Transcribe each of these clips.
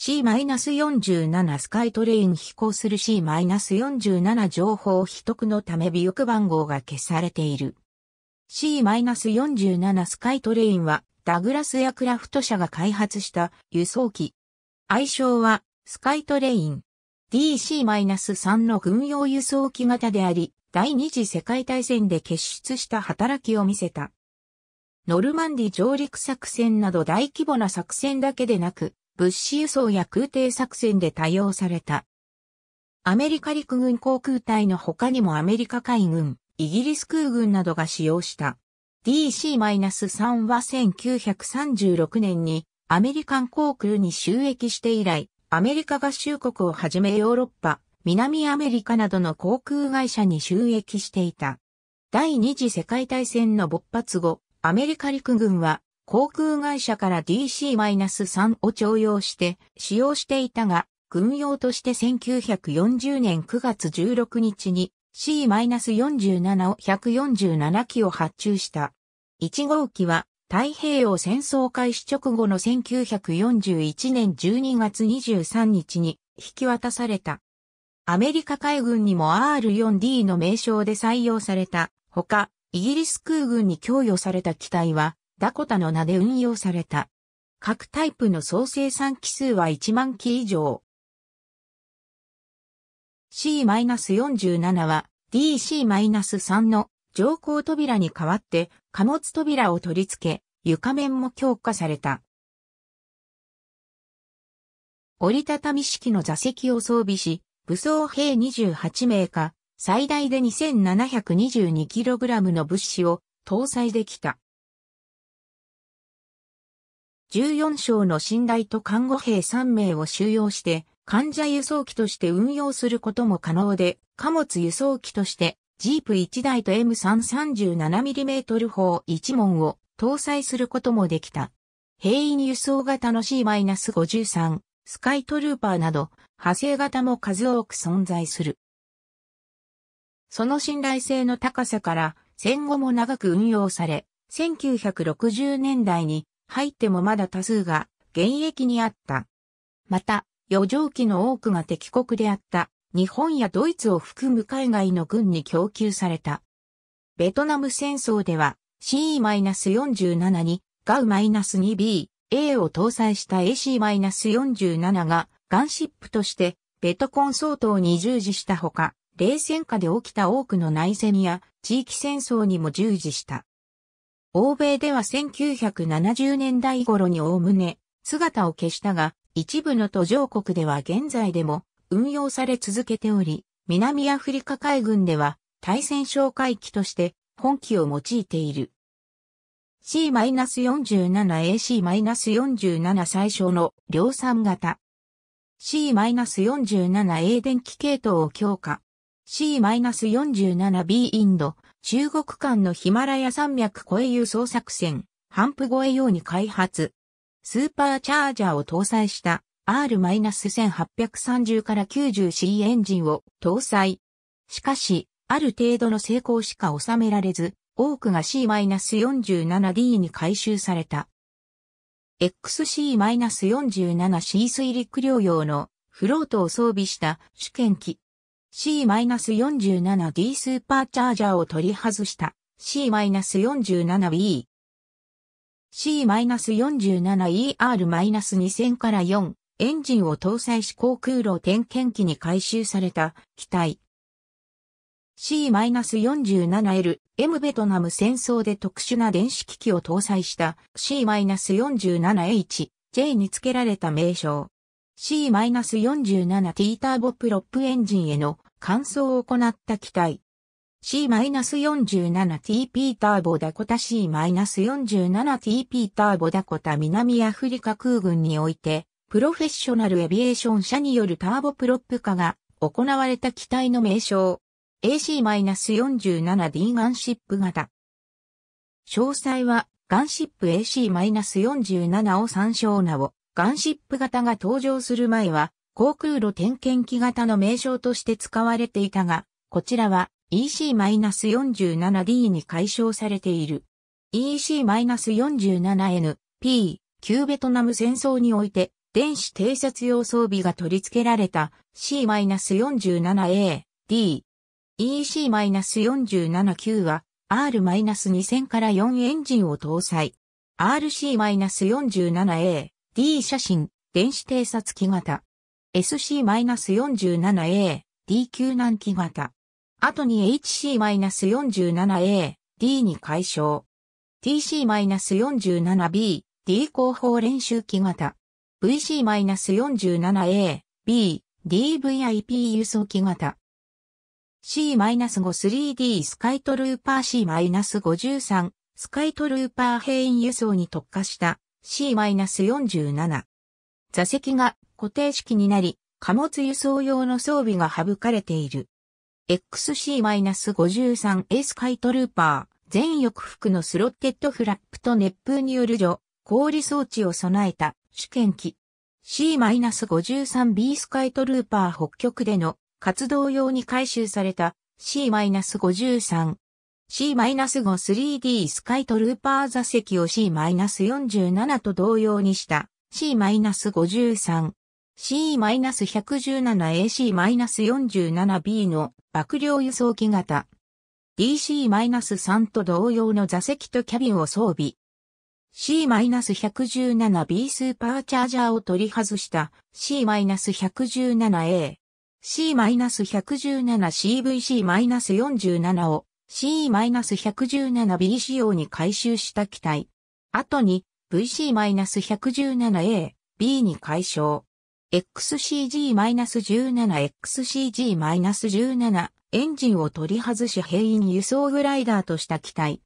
C-47 スカイトレイン飛行する C-47 情報秘匿のため尾翼番号が消されている。C-47 スカイトレインはダグラスやクラフト社が開発した輸送機。愛称はスカイトレイン。DC-3 の軍用輸送機型であり、第二次世界大戦で結出した働きを見せた。ノルマンディ上陸作戦など大規模な作戦だけでなく、物資輸送や空挺作戦で多用された。アメリカ陸軍航空隊の他にもアメリカ海軍、イギリス空軍などが使用した。DC-3 は1936年にアメリカン航空に収益して以来、アメリカ合衆国をはじめヨーロッパ、南アメリカなどの航空会社に収益していた。第二次世界大戦の勃発後、アメリカ陸軍は航空会社から DC-3 を徴用して使用していたが、軍用として1940年9月16日に C-47 を147機を発注した。1号機は太平洋戦争開始直後の1941年12月23日に引き渡された。アメリカ海軍にも R4D の名称で採用されたほか、イギリス空軍に供与された機体はダコタの名で運用された。各タイプの総生産機数は1万機以上。C-47 は DC-3 の乗降扉に代わって貨物扉を取り付け、床面も強化された。折りたたみ式の座席を装備し、武装兵28名か、最大で 2722kg の物資を搭載できた。14床の寝台と看護兵3名を収容して、患者輸送機として運用することも可能で、貨物輸送機として、ジープ1台と M337mm 砲1門を搭載することもできた。兵員輸送型の C-53、スカイトルーパーなど、派生型も数多く存在する。その信頼性の高さから、戦後も長く運用され、1960年代に入ってもまだ多数が現役にあった。また、余剰機の多くが敵国であった、日本やドイツを含む海外の軍に供給された。ベトナム戦争では c 4 7にガウ -2B、A を搭載した AC-47 がガンシップとしてベトコン相当に従事したほか、冷戦下で起きた多くの内戦や地域戦争にも従事した。欧米では1970年代頃におおむね姿を消したが、一部の途上国では現在でも運用され続けており、南アフリカ海軍では対戦哨戒機として本機を用いている。C-47AC-47 最小の量産型。C-47A 電気系統を強化。C-47B インド中国間のヒマラヤ山脈越え輸送作戦、ハンプ越え用に開発。スーパーチャージャーを搭載した R-1830 から 90C エンジンを搭載。しかし、ある程度の成功しか収められず、多くが C-47D に回収された。XC-47C 水陸両用のフロートを装備した主権機 C-47D スーパーチャージャーを取り外した C-47B。C-47ER-2000 から4エンジンを搭載し航空路点検機に回収された機体。C-47L、M ベトナム戦争で特殊な電子機器を搭載した C-47H、J に付けられた名称。C-47 ティーターボプロップエンジンへの感想を行った機体。C-47TP ターボダコタ C-47TP ターボダコタ南アフリカ空軍において、プロフェッショナルエビエーション社によるターボプロップ化が行われた機体の名称。AC-47D ガンシップ型。詳細は、ガンシップ AC-47 を参照なお、ガンシップ型が登場する前は、航空路点検機型の名称として使われていたが、こちらは EC-47D に解消されている。EC-47NP、旧ベトナム戦争において、電子偵察用装備が取り付けられた C-47A、D。EC-479 は R-2000 から4エンジンを搭載。RC-47A、D 写真、電子偵察機型。SC-47A、D9 難機型。後に HC-47A、D に解消。TC-47B、D 後方練習機型。VC-47A、B、DVIP 輸送機型。C-53D スカイトルーパー C-53、スカイトルーパー変員輸送に特化した C-47。座席が固定式になり、貨物輸送用の装備が省かれている。XC-53S スイトルーパー、全翼服のスロッテッドフラップと熱風による除、氷装置を備えた試験機。C-53B スカイトルーパー北極での活動用に回収された C-53。C-53D スカイトルーパー座席を C-47 と同様にした C-53。C-117AC-47B の爆量輸送機型。DC-3 と同様の座席とキャビンを装備。C-117B スーパーチャージャーを取り外した C-117A。C-117CVC-47 を C-117B 仕様に回収した機体。後に VC-117A、B に解消。XCG-17XCG-17 エンジンを取り外し兵員輸送グライダーとした機体。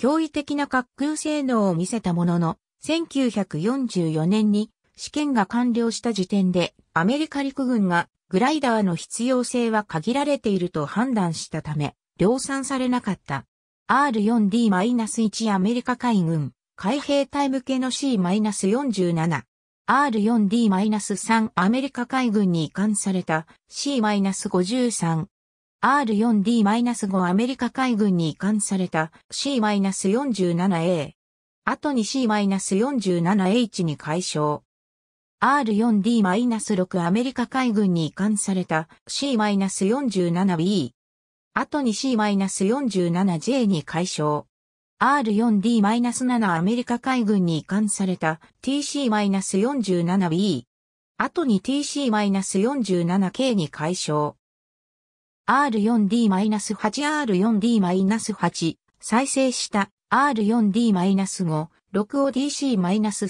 驚異的な滑空性能を見せたものの、1944年に試験が完了した時点でアメリカ陸軍がグライダーの必要性は限られていると判断したため、量産されなかった。R4D-1 アメリカ海軍海兵隊向けの C-47 R4D-3 アメリカ海軍に移管された C-53。R4D-5 アメリカ海軍に移管された C-47A。後に C-47H に解消。R4D-6 アメリカ海軍に移管された C-47B。後に C-47J に解消。R4D-7 アメリカ海軍に移管された TC-47B。後に TC-47K に解消。R4D-8R4D-8 再生した R4D-5 6を DC-3S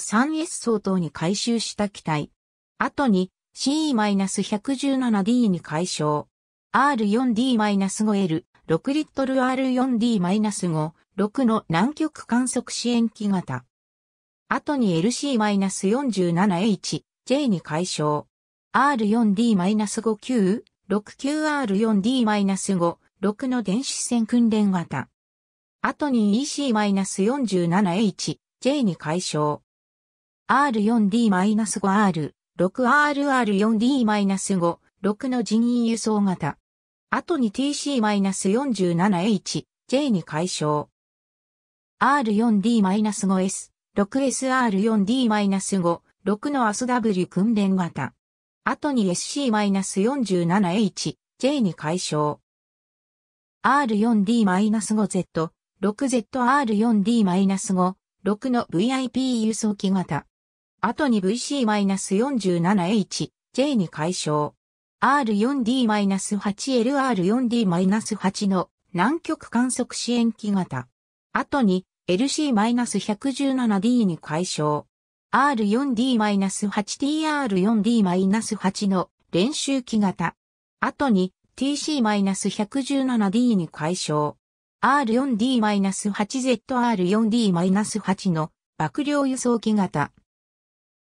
相当に回収した機体。後に CE-117D に解消。R4D-5L 6リットル R4D-5 6の南極観測支援機型。後に LC-47H、J に解消。R4D-5Q、69R4D-5、6の電子線訓練型。後に EC-47H、J に解消。R4D-5R、6RR4D-5、6の人員輸送型。後に TC-47H、J に解消。R4D-5S、6SR4D-5、6のアス W 訓練型。後に SC-47H、J に解消。R4D-5Z、6ZR4D-5、6の VIP 輸送機型。後に VC-47H、J に解消。R4D-8LR4D-8 の南極観測支援機型。後に LC-117D に解消。R4D-8TR4D-8 の練習機型。後に TC-117D に解消。R4D-8ZR4D-8 の爆量輸送機型。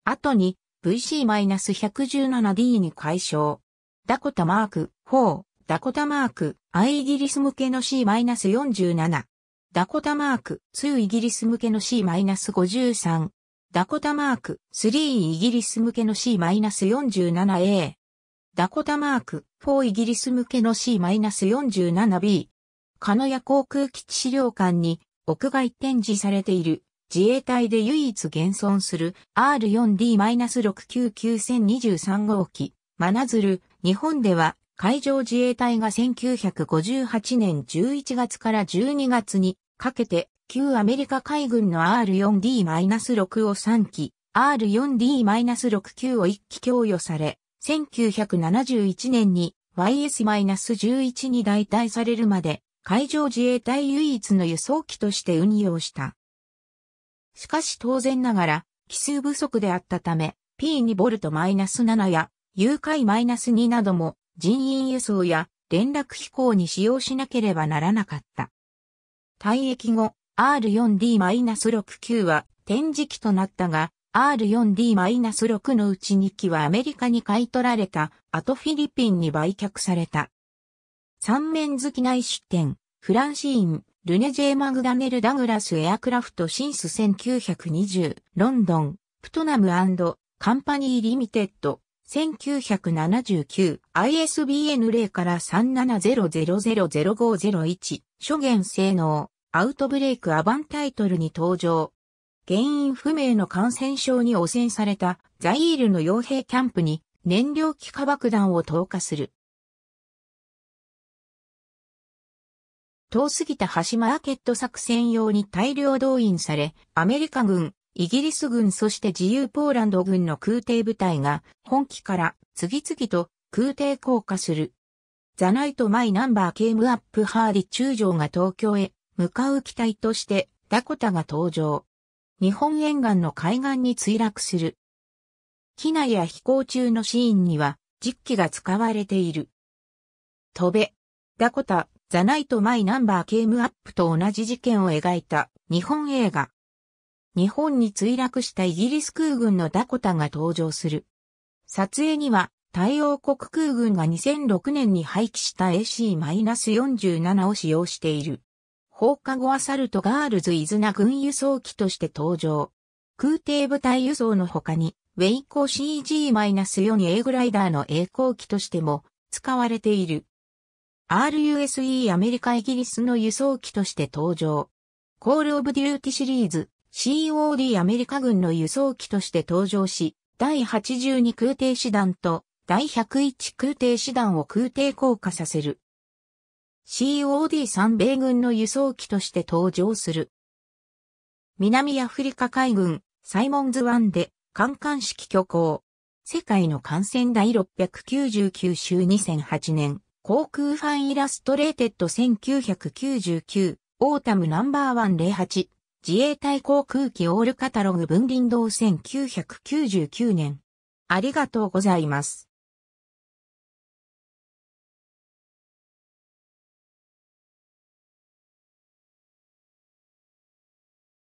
後に VC-117D に解消。ダコタマーク4、ダコタマーク I イギリス向けの C-47。ダコタマーク2イギリス向けの C-53、ダコタマーク3イギリス向けの C-47A、ダコタマーク4イギリス向けの C-47B、ノヤ航空基地資料館に屋外展示されている自衛隊で唯一現存する r 4 d 6 9 9 0 2 3号機、真鶴、日本では海上自衛隊が1958年11月から12月にかけて旧アメリカ海軍の R4D-6 を3機、R4D-69 を1機供与され、1971年に YS-11 に代替されるまで海上自衛隊唯一の輸送機として運用した。しかし当然ながら、奇数不足であったため、P2 ボルト -7 や、誘拐 -2 なども人員輸送や連絡飛行に使用しなければならなかった。退役後、R4D-6 9は展示機となったが、R4D-6 のうち2機はアメリカに買い取られた後フィリピンに売却された。三面好き内出店、フランシーン、ルネ・ジェイ・マグダネル・ダグラス・エアクラフト・シンス1920、ロンドン、プトナムカンパニー・リミテッド、1979 ISBN 0から37000501初言性能アウトブレイクアバンタイトルに登場。原因不明の感染症に汚染されたザイールの傭兵キャンプに燃料気化爆弾を投下する。遠すぎた橋マーケット作戦用に大量動員され、アメリカ軍イギリス軍そして自由ポーランド軍の空挺部隊が本機から次々と空挺降下する。ザナイトマイナンバーケームアップハーリ中将が東京へ向かう機体としてダコタが登場。日本沿岸の海岸に墜落する。機内や飛行中のシーンには実機が使われている。飛べ。ダコタ、ザナイトマイナンバーケームアップと同じ事件を描いた日本映画日本に墜落したイギリス空軍のダコタが登場する。撮影には、太陽国空軍が2006年に廃棄した AC-47 を使用している。放課後アサルトガールズイズナ軍輸送機として登場。空挺部隊輸送の他に、ウェイコ CG-4A グライダーの栄光機としても使われている。RUSE アメリカイギリスの輸送機として登場。コールオブデューティシリーズ COD アメリカ軍の輸送機として登場し、第82空挺師団と第101空挺師団を空挺降下させる。COD3 米軍の輸送機として登場する。南アフリカ海軍サイモンズンで艦艦式巨行。世界の艦船第699週2008年航空ファンイラストレーテッド1999オータムナンバー108自衛隊航空機オールカタログ分離堂1999年。ありがとうございます。